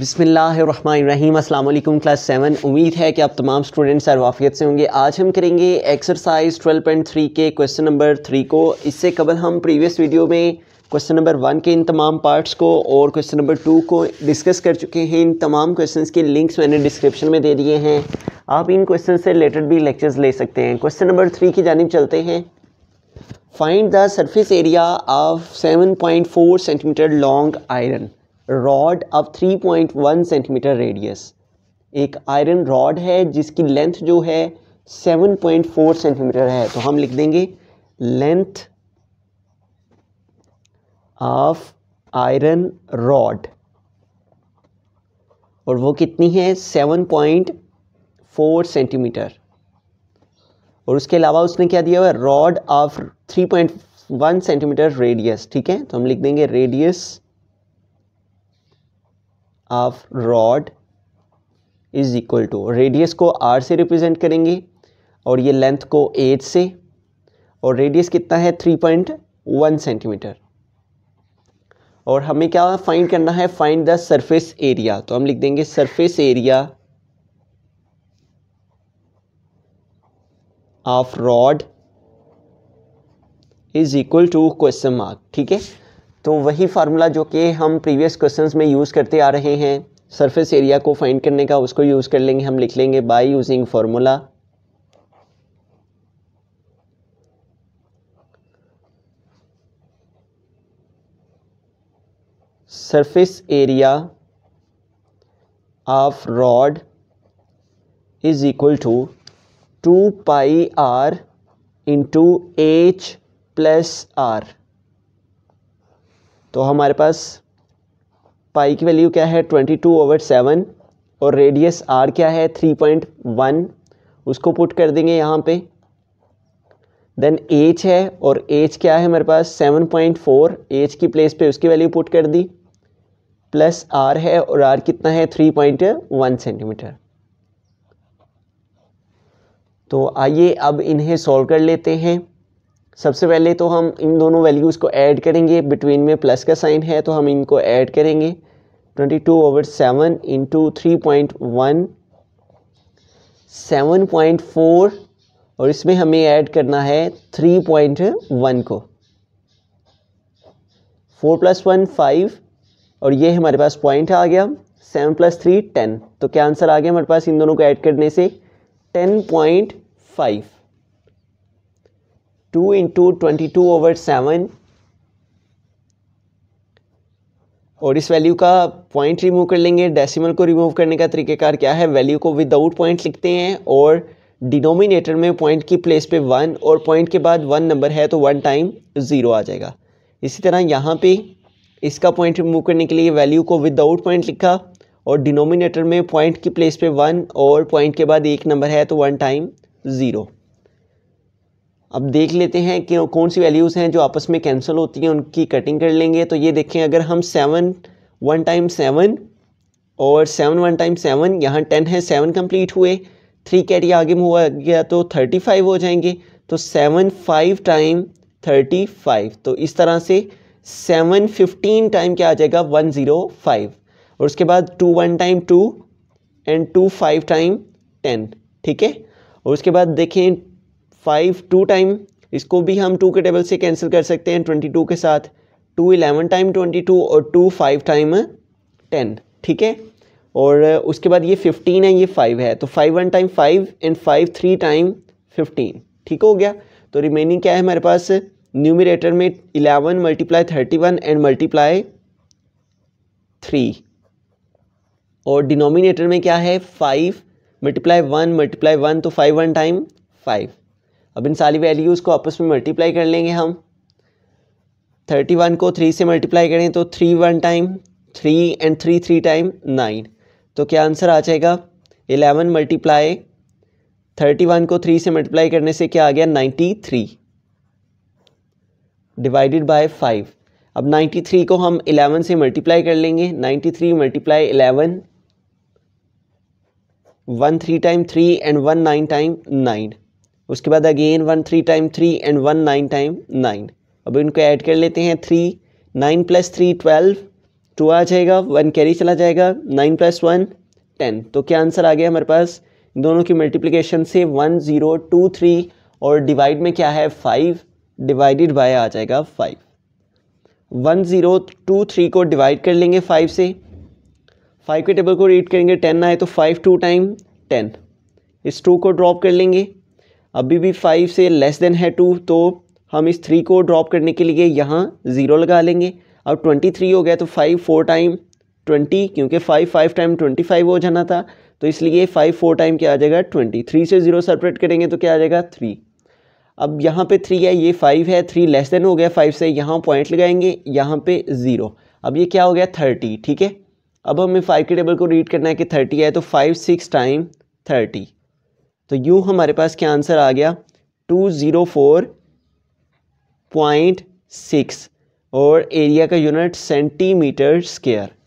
बिसमीम अल्लाम class seven उम्मीद है कि आप तमाम स्टूडेंट्स वाफियत से होंगे आज हम करेंगे एक्सरसाइज 12.3 के क्वेश्चन नंबर थ्री को इससे कबल हम प्रीवियस वीडियो में क्वेश्चन नंबर वन के इन तमाम पार्ट्स को और क्वेश्चन नंबर टू को डिस्कस कर चुके हैं इन तमाम क्वेश्चंस के लिंक्स मैंने डिस्क्रिप्शन में दे दिए हैं आप इन क्वेश्चन से रिलेटेड भी लेक्चर्स ले सकते हैं क्वेश्चन नंबर थ्री की जानब चलते हैं find the surface area of four centimetre long iron rod of 3.1 centimetre radius एक आयरन रॉड है जिसकी लेंथ जो है 7.4 सेंटीमीटर है तो हम लिख देंगे लेंथ ऑफ आयरन रॉड और वो कितनी है 7.4 सेंटीमीटर और उसके अलावा उसने क्या दिया हुआ है रॉड ऑफ 3.1 सेंटीमीटर रेडियस ठीक है तो हम लिख देंगे radius of rod is equal to radius को आर से रिप्रेजेंट करेंगे और ये लेंथ को एट से और रेडियस कितना है थ्री पॉइंट वन सेंटीमीटर और हमें क्या फाइंड करना है फाइंड द सरफेस एरिया तो हम लिख देंगे surface area of rod is equal to question mark ठीक है तो वही फार्मूला जो कि हम प्रीवियस क्वेश्चन में यूज़ करते आ रहे हैं सरफेस एरिया को फाइंड करने का उसको यूज़ कर लेंगे हम लिख लेंगे by using formula surface area of rod is equal to two pi r into h plus r तो हमारे पास पाई की वैल्यू क्या है ट्वेंटी टू ओवर सेवन और रेडियस आर क्या है थ्री पॉइंट वन उसको पुट कर देंगे यहाँ पे देन एच है और एच क्या है हमारे पास सेवन पॉइंट फोर एच की प्लेस पे उसकी वैल्यू पुट कर दी प्लस आर है और आर कितना है थ्री पॉइंट वन सेंटीमीटर तो आइए अब इन्हें सॉल्व कर लेते हैं सबसे पहले तो हम इन दोनों वैल्यूज़ को ऐड करेंगे बिटवीन में प्लस का साइन है तो हम इनको ऐड करेंगे 22 over 7 into three point one seven point four और इसमें हमें ऐड करना है थ्री पॉइंट वन को फोर प्लस वन फाइव और ये हमारे पास पॉइंट आ गया सेवन प्लस थ्री टेन तो क्या आंसर आ गया हमारे पास इन दोनों को ऐड करने से ten point five two into twenty two over seven और इस वैल्यू का पॉइंट रिमूव कर लेंगे डेसिमल को रिमूव करने का तरीकेकार क्या है वैल्यू को विदाउट पॉइंट लिखते हैं और डिनोमिनेटर में पॉइंट की प्लेस पे वन और पॉइंट के बाद वन नंबर है तो वन टाइम ज़ीरो आ जाएगा इसी तरह यहाँ पे इसका पॉइंट रिमूव करने के लिए वैल्यू को विदाउट पॉइंट लिखा और डिनोमिनेटर में पॉइंट की प्लेस पे वन और पॉइंट के बाद एक नंबर है तो वन टाइम ज़ीरो अब देख लेते हैं कि कौन सी वैल्यूज़ हैं जो आपस में कैंसिल होती हैं उनकी कटिंग कर लेंगे तो ये देखें अगर हम सेवन वन टाइम सेवन और सेवन वन टाइम सेवन यहाँ टेन है सेवन कंप्लीट हुए थ्री कैरी आगे में हुआ गया तो थर्टी फाइव हो जाएंगे तो seven five time thirty five तो इस तरह से सेवन फिफ्टीन टाइम क्या आ जाएगा वन ज़ीरो फाइव और उसके बाद two one time two and two five time ten ठीक है और उसके बाद देखें फाइव टू टाइम इसको भी हम टू के टेबल से कैंसिल कर सकते हैं ट्वेंटी टू के साथ two eleven time twenty two और टू फाइव टाइम टेन ठीक है और उसके बाद ये फिफ्टीन है ये फाइव है तो five one time five and five three time fifteen ठीक हो गया तो रिमेनिंग क्या है हमारे पास न्यूमिरेटर में eleven multiply thirty one and multiply three और डिनोमिनेटर में क्या है five multiply one multiply one तो फाइव वन टाइम फाइव अब इन सारी वैल्यूज़ को आपस में मल्टीप्लाई कर लेंगे हम थर्टी वन को थ्री से मल्टीप्लाई करें तो three one time three and three three time nine तो क्या आंसर आ जाएगा एलेवन मल्टीप्लाई थर्टी वन को थ्री से मल्टीप्लाई करने से क्या आ गया ninety three divided by five अब नाइन्टी थ्री को हम एलेवन से मल्टीप्लाई कर लेंगे ninety three multiply eleven one three time three and one nine time nine उसके बाद again one three time three and one nine time nine अब इनको ऐड कर लेते हैं three nine plus three twelve two आ जाएगा वन कैरी चला जाएगा नाइन प्लस वन टेन तो क्या आंसर आ गया हमारे पास दोनों की मल्टीप्लिकेशन से वन ज़ीरो टू थ्री और डिवाइड में क्या है फाइव डिवाइडेड बाय आ जाएगा five one zero two three को डिवाइड कर लेंगे फाइव से फाइव के टेबल को रीड करेंगे टेन आए तो फाइव टू टाइम टेन इस टू को ड्रॉप कर लेंगे अभी भी फाइव से लेस देन है टू तो हम इस थ्री को ड्रॉप करने के लिए यहाँ ज़ीरो लगा लेंगे अब ट्वेंटी थ्री हो गया तो फाइव फोर टाइम ट्वेंटी क्योंकि five five time twenty five हो जाना था तो इसलिए फाइव फोर टाइम क्या आ जाएगा ट्वेंटी थ्री से ज़ीरो सेपरेट करेंगे तो क्या आ जाएगा थ्री अब यहाँ पे थ्री है ये फाइव है थ्री लेस देन हो गया फाइव से यहाँ पॉइंट लगाएंगे यहाँ पे ज़ीरो अब ये क्या हो गया थर्टी ठीक है अब हमें फाइव के टेबल को रीड करना है कि थर्टी है तो फाइव सिक्स टाइम थर्टी तो यू हमारे पास क्या आंसर आ गया two zero four point six और एरिया का यूनिट सेंटीमीटर स्क्वायर